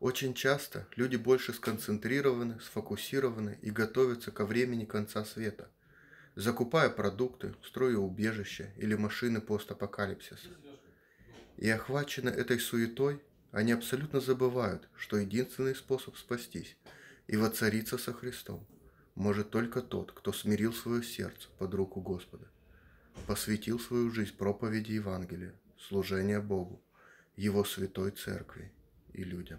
Очень часто люди больше сконцентрированы, сфокусированы и готовятся ко времени конца света, закупая продукты, строя убежища или машины постапокалипсиса. И охвачены этой суетой, они абсолютно забывают, что единственный способ спастись и воцариться со Христом может только тот, кто смирил свое сердце под руку Господа, посвятил свою жизнь проповеди Евангелия, служения Богу, Его святой церкви и людям.